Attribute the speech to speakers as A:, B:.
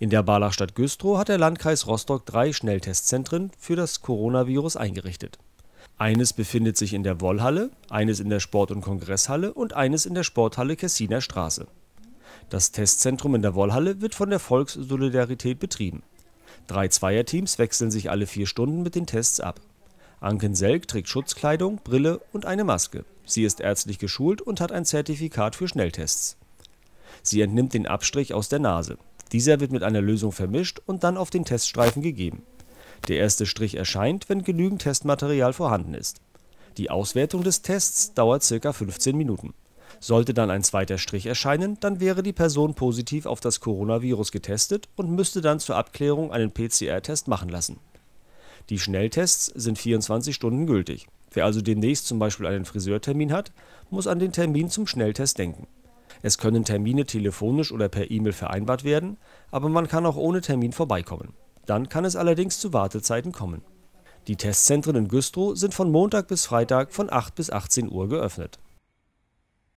A: In der Barlachstadt Güstrow hat der Landkreis Rostock drei Schnelltestzentren für das Coronavirus eingerichtet. Eines befindet sich in der Wollhalle, eines in der Sport- und Kongresshalle und eines in der Sporthalle Kessiner Straße. Das Testzentrum in der Wollhalle wird von der Volkssolidarität betrieben. Drei Zweierteams wechseln sich alle vier Stunden mit den Tests ab. Anken Selk trägt Schutzkleidung, Brille und eine Maske. Sie ist ärztlich geschult und hat ein Zertifikat für Schnelltests. Sie entnimmt den Abstrich aus der Nase. Dieser wird mit einer Lösung vermischt und dann auf den Teststreifen gegeben. Der erste Strich erscheint, wenn genügend Testmaterial vorhanden ist. Die Auswertung des Tests dauert ca. 15 Minuten. Sollte dann ein zweiter Strich erscheinen, dann wäre die Person positiv auf das Coronavirus getestet und müsste dann zur Abklärung einen PCR-Test machen lassen. Die Schnelltests sind 24 Stunden gültig. Wer also demnächst zum Beispiel einen Friseurtermin hat, muss an den Termin zum Schnelltest denken. Es können Termine telefonisch oder per E-Mail vereinbart werden, aber man kann auch ohne Termin vorbeikommen. Dann kann es allerdings zu Wartezeiten kommen. Die Testzentren in Güstrow sind von Montag bis Freitag von 8 bis 18 Uhr geöffnet.